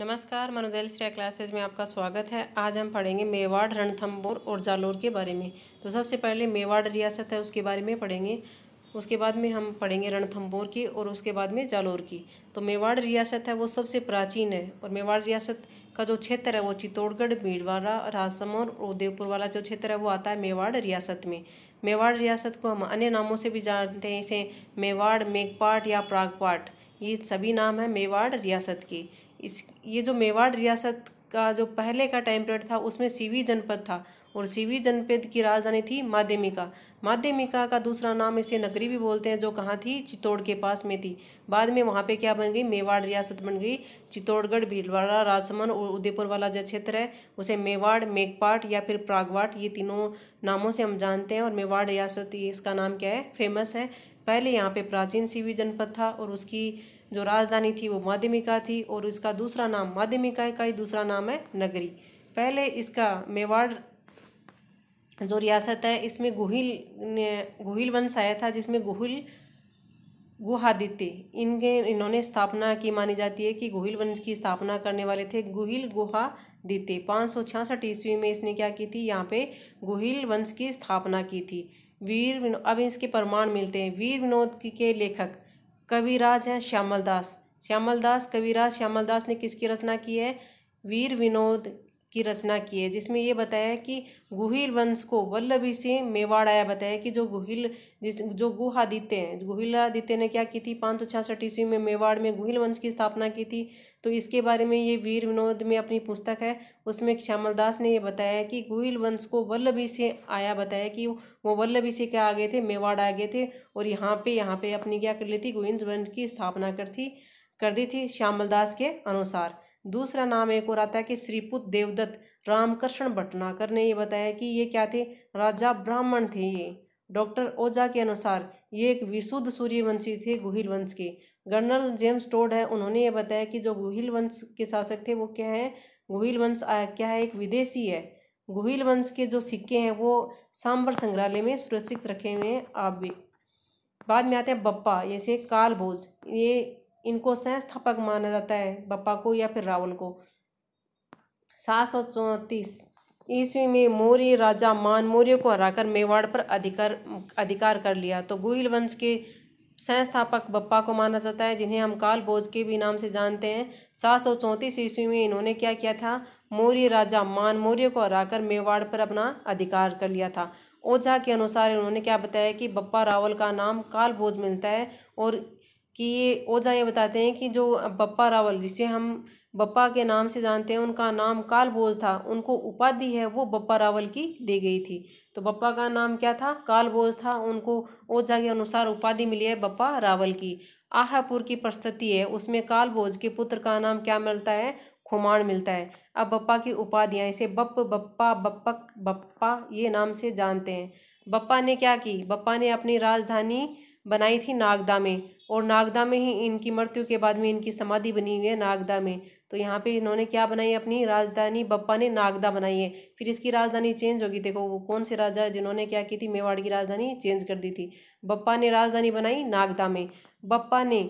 नमस्कार मनुदेल श्रेया क्लासेज में आपका स्वागत है आज हम पढ़ेंगे मेवाड़ रणथम्बोर और जालोर के बारे में तो सबसे पहले मेवाड़ रियासत है उसके बारे में पढ़ेंगे उसके बाद में हम पढ़ेंगे रणथम्बोर की और उसके बाद में जालोर की तो मेवाड़ रियासत है वो सबसे प्राचीन है और मेवाड़ रियासत का जो क्षेत्र है वो चित्तौड़गढ़ भीड़वाड़ा राजसमोर और उदयपुर वाला जो क्षेत्र है वो आता है मेवाड़ रियासत में मेवाड़ रियासत को हम अन्य नामों से भी जानते हैं इसे मेवाड़ मेघपाट या प्रागपाट ये सभी नाम है मेवाड़ रियासत के इस ये जो मेवाड़ रियासत का जो पहले का टाइम पीरियड था उसमें सीवी जनपद था और सीवी जनपद की राजधानी थी माध्यमिका माध्यमिका का दूसरा नाम इसे नगरी भी बोलते हैं जो कहाँ थी चित्तौड़ के पास में थी बाद में वहाँ पे क्या बन गई मेवाड़ रियासत बन गई चित्तौड़गढ़ भीलवाड़ा राजसमंद और उदयपुर वाला जो क्षेत्र है उसे मेवाड़ मेघपाट या फिर प्रागवाट ये तीनों नामों से हम जानते हैं और मेवाड़ रियासत इसका नाम क्या है फेमस है पहले यहाँ पर प्राचीन सीवी जनपद था और उसकी जो राजधानी थी वो माध्यमिका थी और इसका दूसरा नाम माध्यमिका का ही दूसरा नाम है नगरी पहले इसका मेवाड़ जो रियासत है इसमें गुहिल ने गुहिल वंश आया था जिसमें गुहिल गुहादित्य इनके इन्होंने स्थापना की मानी जाती है कि गुहिल वंश की स्थापना करने वाले थे गुहिल गुहादित्य पाँच सौ छियासठ ईस्वी में इसने क्या की थी यहाँ पे गुहिल वंश की स्थापना की थी वीर अब इसके प्रमाण मिलते हैं वीर विनोद के लेखक कविराज है श्यामल दास श्यामल दास कविराज श्यामल दास ने किसकी रचना की है वीर विनोद की रचना की है जिसमें ये बताया कि गुहिल वंश को वल्लभी से मेवाड़ आया बताया कि जो गुहिल जिस जो गुहादित्य हैं गुहिलादित्य ने क्या की थी पाँच सौ छियासठ ईस्वी में मेवाड़ में गुहिल वंश की स्थापना की थी तो इसके बारे में ये वीर विनोद में अपनी पुस्तक है उसमें श्यामल दास ने ये बताया कि गुहिल वंश को वल्लभी से आया बताया कि वो वल्लभी से क्या आ गए थे मेवाड़ आ गए थे और यहाँ पे यहाँ पे अपनी क्या कर ली थी गोविंद वंश की स्थापना कर थी कर दी थी श्यामल दास के अनुसार दूसरा नाम एक और आता है कि श्रीपुत देवदत्त रामकृष्ण भटनाकर ने ये बताया कि ये क्या थे राजा ब्राह्मण थे ये डॉक्टर ओझा के अनुसार ये एक विशुद्ध सूर्यवंशी थे गुहिल वंश के गर्नल जेम्स टोड है उन्होंने ये बताया कि जो गुहिल वंश के शासक थे वो क्या है गुहिल वंश क्या है एक विदेशी है गुहिल वंश के जो सिक्के हैं वो सांबर संग्रहालय में सुरक्षित रखे हुए हैं आप भी बाद में आते हैं बप्पा जैसे कालभोज ये इनको संस्थापक माना जाता है बप्पा को या फिर रावण को सात सौ चौंतीस ईस्वी में मौर्य राजा मान मौर्य को हराकर मेवाड़ पर अधिकार अधिकार कर लिया तो गुहिल वंश के संस्थापक बप्पा को माना जाता है जिन्हें हम काल बोझ के भी नाम से जानते हैं सात सौ चौंतीस ईस्वी में इन्होंने क्या किया था मौर्य राजा मान मौर्य को हराकर मेवाड़ पर अपना अधिकार कर लिया था ओझा के अनुसार इन्होंने क्या बताया कि बप्पा रावल का नाम काल बोझ मिलता है और कि ये ओझा ये बताते हैं कि जो बप्पा रावल जिसे हम बप्पा के नाम से जानते हैं उनका नाम कालबोझ था उनको उपाधि है वो बप्पा रावल की दी गई थी तो बप्पा का नाम क्या था कालबोझ था उनको ओझा के अनुसार उपाधि मिली है बप्पा रावल की आहापुर की प्रस्तुति है उसमें कालबोझ के पुत्र का नाम क्या मिलता है खुमाण मिलता है अब बप्पा की उपाधियाँ इसे बप बप्पा बप्पक बप्पा ये नाम से जानते हैं बप्पा ने क्या की बप्पा ने अपनी राजधानी बनाई थी नागदा में और नागदा में ही इनकी मृत्यु के बाद में इनकी समाधि बनी हुई है नागदा में तो यहाँ पे इन्होंने क्या बनाई अपनी राजधानी बप्पा ने नागदा बनाई है फिर इसकी राजधानी चेंज होगी देखो वो कौन से राजा है जिन्होंने क्या की थी मेवाड़ की राजधानी चेंज कर दी थी बप्पा ने राजधानी बनाई नागदा में बप्पा ने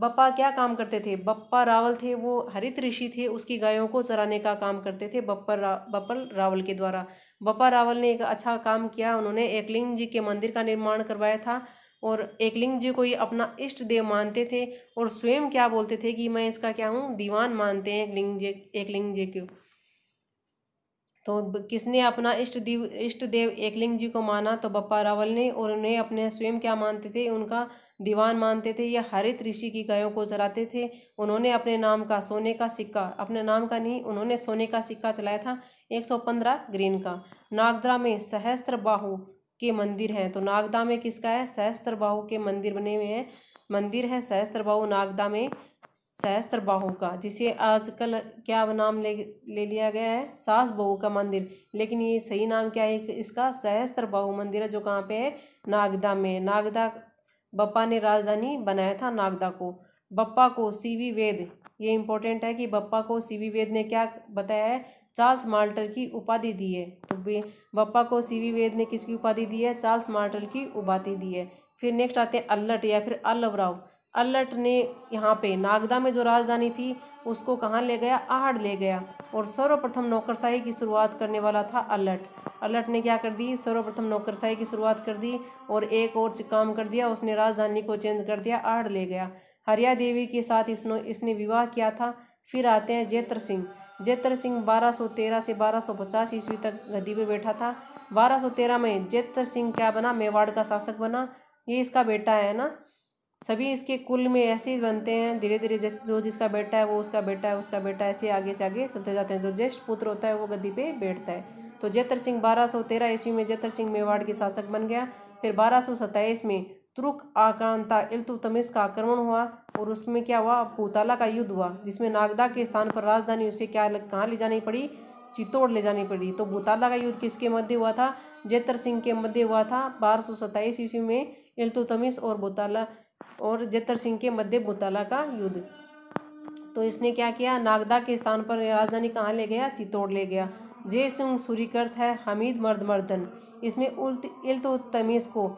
बप्पा क्या काम करते थे बप्पा रावल थे वो हरित ऋषि थे उसकी गायों को चराने का काम करते थे बप्पर रा, बप्पल रावल के द्वारा बप्पा रावल ने एक अच्छा काम किया उन्होंने एकलिंग जी के मंदिर का निर्माण करवाया था और एकलिंग जी को ये अपना इष्ट देव मानते थे और स्वयं क्या बोलते थे कि मैं इसका क्या हूँ दीवान मानते हैं एकलिंग जी एकलिंग जी को तो किसने अपना इष्ट देव इष्ट देव एकलिंग जी को माना तो बप्पा रावल ने और उन्हें अपने स्वयं क्या मानते थे उनका दीवान मानते थे या हरित ऋषि की गायों को चलाते थे उन्होंने अपने नाम का सोने का सिक्का अपने नाम का नहीं उन्होंने सोने का सिक्का चलाया था एक सौ पंद्रह ग्रीन का नागद्रा में सहस्त्र बाहू के मंदिर हैं तो नागदा में किसका है सहस्त्र के मंदिर बने हुए हैं मंदिर है सहस्त्रबाहु नागदा में सहस्त्र का जिसे आजकल क्या नाम ले ले लिया गया है सास बहू का मंदिर लेकिन ये सही नाम क्या है इसका सहस्त्र मंदिर है जो कहाँ पे है नागदा में नागदा बप्पा ने राजधानी बनाया था नागदा को बप्पा को सीवी वेद ये इंपॉर्टेंट है कि बप्पा को सीवी वेद ने क्या बताया है चार्ल्स मार्टर की उपाधि दी है तो बप्पा को सीवी वेद ने किसकी उपाधि दी है चार्ल्स मार्टर की उपाधि दी है फिर नेक्स्ट आते हैं अल्लट या फिर अल्लवराव अल्लट ने यहाँ पे नागदा में जो राजधानी थी उसको कहाँ ले गया आहड़ ले गया और सर्वप्रथम नौकरशाही की शुरुआत करने वाला था अल्लट अल्लट ने क्या कर दी सर्वप्रथम नौकरशाही की शुरुआत कर दी और एक और काम कर दिया उसने राजधानी को चेंज कर दिया आहड़ ले गया हरिया देवी के साथ इसने इसने विवाह किया था फिर आते हैं जेत्र सिंह जैतर सिंह 1213 से पचास ईस्वी तक गद्दी पर बैठा था 1213 में जैतर सिंह क्या बना मेवाड़ का शासक बना ये इसका बेटा है ना सभी इसके कुल में ऐसे ही बनते हैं धीरे धीरे जैसे जो जिसका बेटा है वो उसका बेटा है उसका बेटा ऐसे आगे से आगे चलते जाते हैं जो ज्येष्ठ पुत्र होता है वो गद्दी पे बैठता है तो जैतर सिंह 1213 ईस्वी में जैतर सिंह मेवाड़ के शासक बन गया फिर बारह में तुर्क आकांता इल्तुतमिस का आक्रमण हुआ और उसमें क्या हुआ पूताला का युद्ध हुआ जिसमें नागदा के स्थान पर राजधानी उसे क्या कहाँ ले जानी पड़ी चित्तौड़ ले जानी पड़ी तो भूताला का युद्ध किसके मध्य हुआ था जेतर सिंह के मध्य हुआ था बारह सौ सत्ताईस ईस्वी में इल्तुतमिस और भूताला और जेतर सिंह के मध्य भूताला का युद्ध तो इसने क्या किया नागदा के स्थान पर राजधानी कहाँ ले गया चित्तौड़ ले गया जय सिंह सूर्यकर्थ है हमीद मर्द मर्दन इसमें उल्त इल्तुतमिस को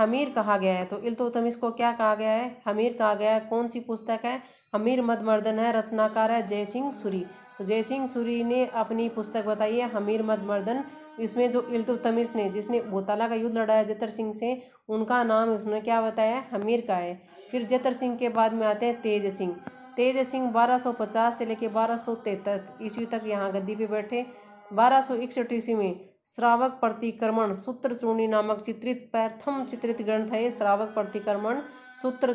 हमीर कहा गया है तो इल्तुतमिस को क्या कहा गया है हमीर कहा गया है कौन सी पुस्तक है हमीर मदमर्दन है रचनाकार है जय सिंह सूरी तो जय सिंह सूरी ने अपनी पुस्तक बताई है हमीर मदमर्दन इसमें जो इल्तुतमिस ने जिसने बोताला का युद्ध लड़ाया जतर सिंह से उनका नाम उसने क्या बताया है हमीर का है फिर जतर सिंह के बाद में आते हैं तेज सिंह तेज सिंह 1250 से लेकर बारह सौ ईस्वी तक यहाँ गद्दी पे बैठे बारह सौ ईस्वी में श्रावक प्रतिक्रमण सूत्र चूर्णी नामक चित्रित प्रथम चित्रित ग्रंथ है श्रावक प्रतिक्रमण सूत्र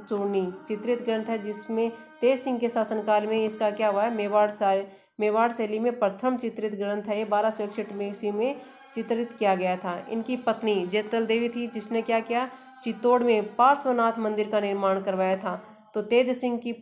चूर्णी चित्रित ग्रंथ है जिसमें तेज सिंह के शासनकाल में इसका क्या हुआ है मेवाड़ सारे मेवाड़ शैली में प्रथम चित्रित ग्रंथ है बारह सौ इकसठ में इसी में चित्रित किया गया था इनकी पत्नी जैतल देवी थी जिसने क्या किया चित्तौड़ में पार्श्वनाथ मंदिर का निर्माण करवाया था तो तेज सिंह की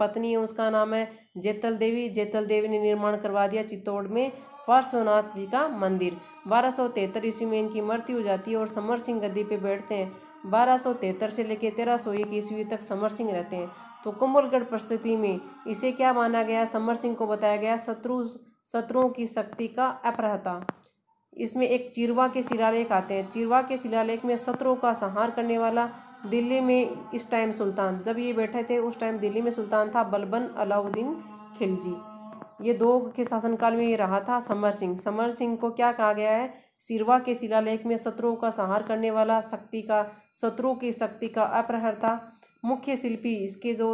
पत्नी है उसका नाम है जैतल देवी जैतल देवी ने निर्माण करवा दिया चित्तौड़ में पार्श्वनाथ जी का मंदिर बारह सौ तिहत्तर ईस्वी में इनकी मृत्यु हो जाती है और समर सिंह गद्दी पे बैठते हैं बारह सौ तिहत्तर से लेकर तेरह सौ एक ईस्वी तक समर सिंह रहते हैं तो कुंभलगढ़ परिस्थिति में इसे क्या माना गया समर सिंह को बताया गया शत्रु शत्रुओं की शक्ति का अपरहता इसमें एक चिरवा के शिलालेख आते हैं चिरवा के शिलालेख में शत्रुओं का संहार करने वाला दिल्ली में इस टाइम सुल्तान जब ये बैठे थे उस टाइम दिल्ली में सुल्तान था बलबन अलाउद्दीन खिलजी ये दो के शासनकाल में ये रहा था समर सिंह समर सिंह को क्या कहा गया है सिरवा के शिलालेख में शत्रुओं का संहार करने वाला शक्ति का शत्रुओं की शक्ति का अपहर था मुख्य शिल्पी इसके जो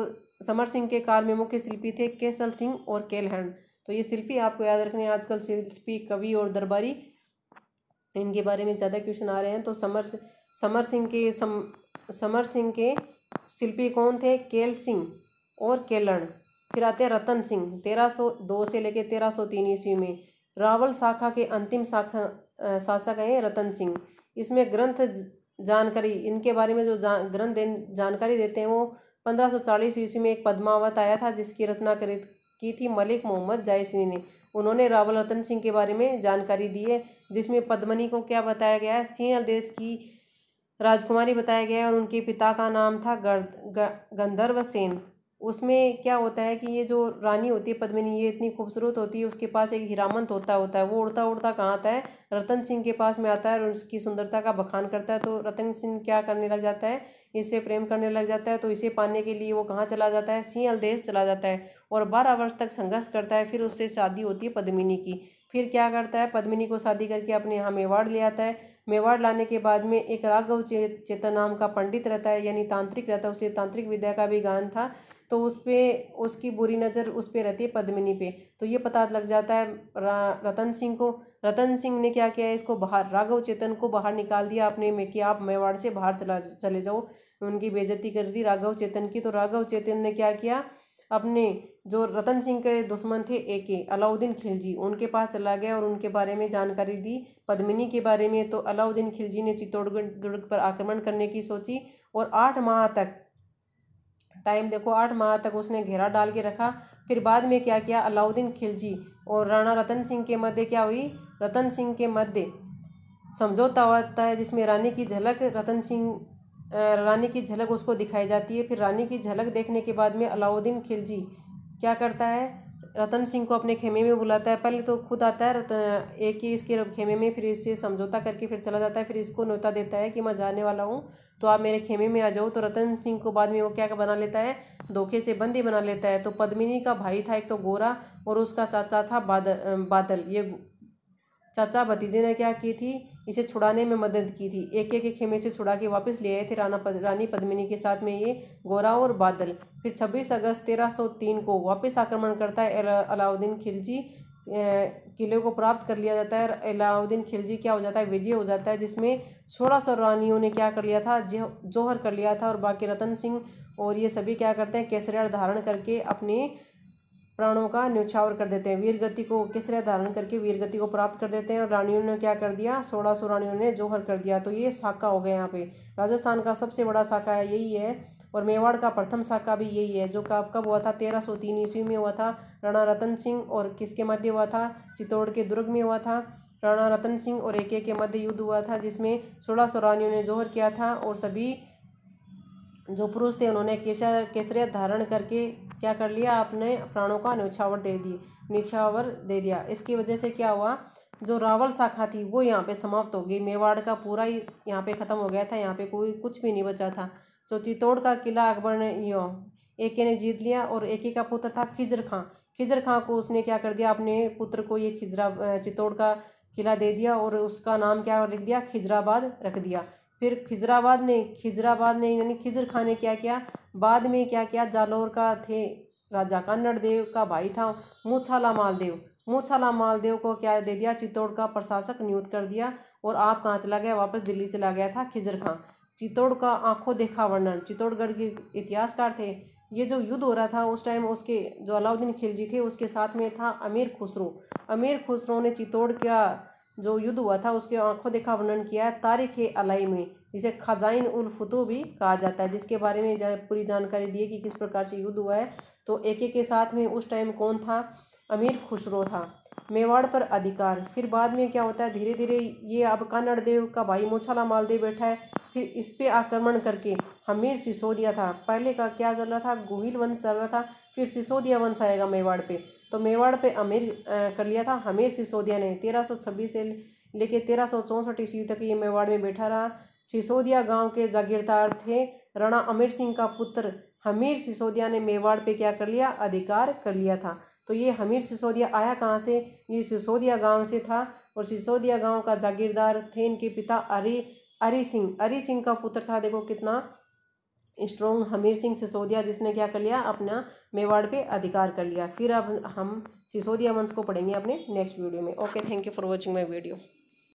समर सिंह के काल में मुख्य शिल्पी थे केसल सिंह और केलहन तो ये शिल्पी आपको याद रखने आजकल शिल्पी कवि और दरबारी इनके बारे में ज़्यादा क्वेश्चन आ रहे हैं तो समर समर सिंह के सम समर सिंह के शिल्पी कौन थे केल सिंह और केलण फिर आते हैं रतन सिंह तेरह सौ दो से लेकर तेरह सौ तीन ईस्वी में रावल शाखा के अंतिम शाखा शासक हैं रतन सिंह इसमें ग्रंथ जानकारी इनके बारे में जो जा, ग्रंथ जानकारी देते हैं वो पंद्रह सौ चालीस ईस्वी में एक पद्मावत आया था जिसकी रचना करी की थी मलिक मोहम्मद जायसिनी ने उन्होंने रावल रतन सिंह के बारे में जानकारी दी है जिसमें पद्मनी को क्या बताया गया है सिंह देश की राजकुमारी बताया गया है और उनके पिता का नाम था गर्द गंधर्व सेन उसमें क्या होता है कि ये जो रानी होती है पद्मिनी ये इतनी खूबसूरत होती है उसके पास एक हीरामन तोता होता है वो उड़ता उड़ता कहाँ आता है रतन सिंह के पास में आता है और उसकी सुंदरता का बखान करता है तो रतन सिंह क्या करने लग जाता है इससे प्रेम करने लग जाता है तो इसे पाने के लिए वो कहाँ चला जाता है सिंह देश चला जाता है और बारह वर्ष तक संघर्ष करता है फिर उससे शादी होती है पद्मिनी की फिर क्या करता है पद्मिनी को शादी करके अपने यहाँ मेवाड़ ले आता है मेवाड़ लाने के बाद में एक राघव चे, चेतन नाम का पंडित रहता है यानी तांत्रिक रहता है उसे तांत्रिक विद्या का भी गान था तो उस पर उसकी बुरी नज़र उस पर रहती है पद्मिनी पे तो ये पता लग जाता है रतन सिंह को रतन सिंह ने क्या किया है इसको बाहर राघव चेतन को बाहर निकाल दिया आपने में कि आप मेवाड़ से बाहर चला चले जाओ उनकी बेजती कर दी राघव चेतन की तो राघव चेतन ने क्या किया अपने जो रतन सिंह के दुश्मन थे ए के अलाउद्दीन खिलजी उनके पास चला गया और उनके बारे में जानकारी दी पद्मिनी के बारे में तो अलाउद्दीन खिलजी ने चित्तौड़गढ़ दुर्ग पर आक्रमण करने की सोची और आठ माह तक टाइम देखो आठ माह तक उसने घेरा डाल के रखा फिर बाद में क्या किया अलाउद्दीन खिलजी और राणा रतन सिंह के मध्य क्या हुई रतन सिंह के मध्य समझौता होता है जिसमें रानी की झलक रतन सिंह रानी की झलक उसको दिखाई जाती है फिर रानी की झलक देखने के बाद में अलाउद्दीन खिलजी क्या करता है रतन सिंह को अपने खेमे में बुलाता है पहले तो खुद आता है रतन एक ही इसके खेमे में फिर इससे समझौता करके फिर चला जाता है फिर इसको न्योता देता है कि मैं जाने वाला हूँ तो आप मेरे खेमे में आ जाओ तो रतन सिंह को बाद में वो क्या बना लेता है धोखे से बंदी बना लेता है तो पद्मिनी का भाई था एक तो गोरा और उसका चाचा था बादल बादल ये चाचा भतीजे ने क्या की थी इसे छुड़ाने में मदद की थी एक एक खेमे से छुड़ा के वापस ले आए थे राना पद, रानी पद्मिनी के साथ में ये गोरा और बादल फिर 26 अगस्त 1303 को वापस आक्रमण करता है अलाउद्दीन खिलजी किले को प्राप्त कर लिया जाता है अलाउद्दीन खिलजी क्या हो जाता है विजय हो जाता है जिसमें सोलह सौ रानियों ने क्या कर लिया था जौहर कर लिया था और बाकी रतन सिंह और ये सभी क्या करते हैं केसरियाड़ धारण करके अपने प्राणों का न्यौछावर कर देते हैं वीरगति को किस तरह धारण करके वीरगति को प्राप्त कर देते हैं और रानियों ने क्या कर दिया सोलह सौ रानियों ने जोहर कर दिया तो ये साका हो गया यहाँ पे राजस्थान का सबसे बड़ा साका है यही है और मेवाड़ का प्रथम साका भी यही है जो कब कब हुआ था तेरह सौ तीन ईस्वी में हुआ था राणा रतन सिंह और किसके मध्य हुआ था चित्तौड़ के दुर्ग में हुआ था राणा रतन सिंह और एके के मध्य युद्ध हुआ था जिसमें सोलह सौ रानियों ने जोहर किया था और सभी जो पुरुष थे उन्होंने केसर केसरियत धारण करके क्या कर लिया आपने प्राणों का न्यौछावर दे दी न्यौछावर दे दिया इसकी वजह से क्या हुआ जो रावल शाखा थी वो यहाँ पे समाप्त हो गई मेवाड़ का पूरा ही यहाँ पे ख़त्म हो गया था यहाँ पे कोई कुछ भी नहीं बचा था तो चित्तौड़ का किला अकबर ने यो एक ने जीत लिया और एके का पुत्र था खिजर खां खिजर खां को उसने क्या कर दिया अपने पुत्र को ये खिजरा चित्तौड़ का किला दे दिया और उसका नाम क्या लिख दिया खिजराबाद रख दिया फिर खिजराबाद ने खिजराबाद ने यानी खिजर खान ने क्या किया बाद में क्या किया जालौर का थे राजा कन्नड़ देव का भाई था मूछाला मालदेव मूछाला मालदेव को क्या दे दिया चित्तौड़ का प्रशासक नियुक्त कर दिया और आप कहाँ चला गया वापस दिल्ली चला गया था खिजर खां चित्तौड़ का आंखों देखा वर्णन चित्तौड़गढ़ के इतिहासकार थे ये जो युद्ध हो रहा था उस टाइम उसके जो अलाउद्दीन खिलजी थे उसके साथ में था अमीर खुसरो अमीर खुसरो ने चित्तौड़ का जो युद्ध हुआ था उसके आंखों देखा वर्णन किया है तारिक अलाई में जिसे खजाइन उल फुतू भी कहा जाता है जिसके बारे में जा, पूरी जानकारी दी है कि किस प्रकार से युद्ध हुआ है तो एक के साथ में उस टाइम कौन था अमीर खुसरो था मेवाड़ पर अधिकार फिर बाद में क्या होता है धीरे धीरे ये अब कानड़ देव का भाई मोछाला मालदेव बैठा है फिर इस पर आक्रमण करके हमीर सिसोदिया था पहले का क्या चल रहा था गोहिल वंश चल रहा था फिर सिसोदिया वंश आएगा मेवाड़ पे तो मेवाड़ पे अमीर कर लिया था हमीर सिसोदिया ने तेरह सौ छब्बीस से लेके तेरह सौ चौंसठ ईस्वी तक ये मेवाड़ में बैठा रहा सिसोदिया गांव के जागीरदार थे राणा अमीर सिंह का पुत्र हमीर सिसोदिया ने मेवाड़ पे क्या कर लिया अधिकार कर लिया था तो ये हमीर सिसोदिया आया कहाँ से ये सिसोदिया गांव से था और सिसोदिया गांव का जागीरदार थे इनके पिता अरी अरी सिंह अरी सिंह का पुत्र था देखो कितना स्ट्रॉन्ग हमीर सिंह सिसोदिया जिसने क्या कर लिया अपना मेवाड़ पे अधिकार कर लिया फिर अब हम सिसोदिया वंश को पढ़ेंगे अपने नेक्स्ट वीडियो में okay thank you for watching my video